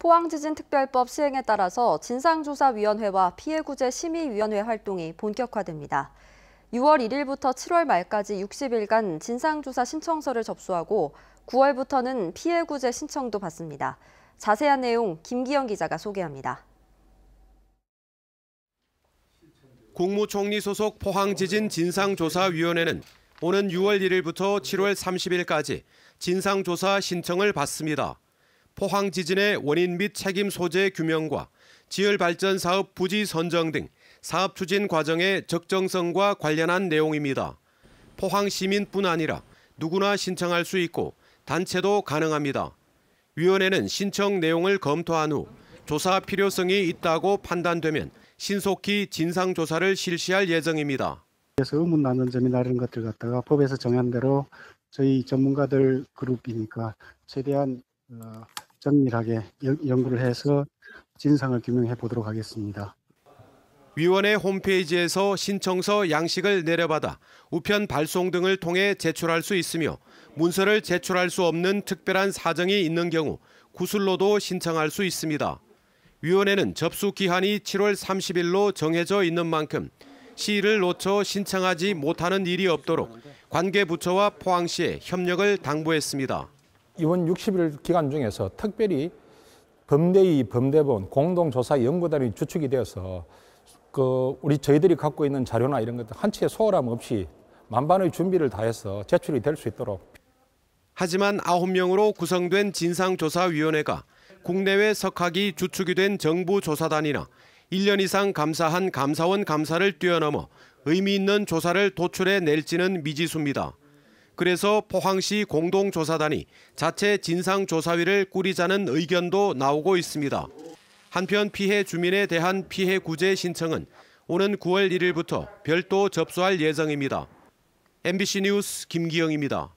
포항지진특별법 시행에 따라서 진상조사위원회와 피해구제 심의위원회 활동이 본격화됩니다. 6월 1일부터 7월 말까지 60일간 진상조사 신청서를 접수하고 9월부터는 피해구제 신청도 받습니다. 자세한 내용 김기영 기자가 소개합니다. 국무총리 소속 포항지진 진상조사위원회는 오는 6월 1일부터 7월 30일까지 진상조사 신청을 받습니다. 포항 지진의 원인 및 책임 소재 규명과 지열 발전 사업 부지 선정 등 사업 추진 과정의 적정성과 관련한 내용입니다. 포항 시민뿐 아니라 누구나 신청할 수 있고 단체도 가능합니다. 위원회는 신청 내용을 검토한 후 조사 필요성이 있다고 판단되면 신속히 진상 조사를 실시할 예정입니다. 그래서 의문 나는 점이나 이런 것들 갖다가 법에서 정한 대로 저희 전문가들 그룹이니까 최대한 어, 정밀하게 연구를 해서 진상을 규명해 보도록 하겠습니다. 위원회 홈페이지에서 신청서 양식을 내려받아 우편 발송 등을 통해 제출할 수 있으며 문서를 제출할 수 없는 특별한 사정이 있는 경우 구술로도 신청할 수 있습니다. 위원회는 접수 기한이 7월 30일로 정해져 있는 만큼 시일을 놓쳐 신청하지 못하는 일이 없도록 관계 부처와 포항시에 협력을 당부했습니다. 이번 60일 기간 중에서 특별히 범대위, 범대본, 공동조사 연구단이 주축이 되어서 그 우리 저희들이 갖고 있는 자료나 이런 것들 한치의 소홀함 없이 만반의 준비를 다해서 제출이 될 수 있도록. 하지만 9명으로 구성된 진상조사위원회가 국내외 석학이 주축이 된 정부 조사단이나 1년 이상 감사한 감사원 감사를 뛰어넘어 의미 있는 조사를 도출해 낼지는 미지수입니다. 그래서 포항시 공동조사단이 자체 진상조사위를 꾸리자는 의견도 나오고 있습니다. 한편 피해 주민에 대한 피해 구제 신청은 오는 9월 1일부터 별도 접수할 예정입니다. MBC 뉴스 김기영입니다.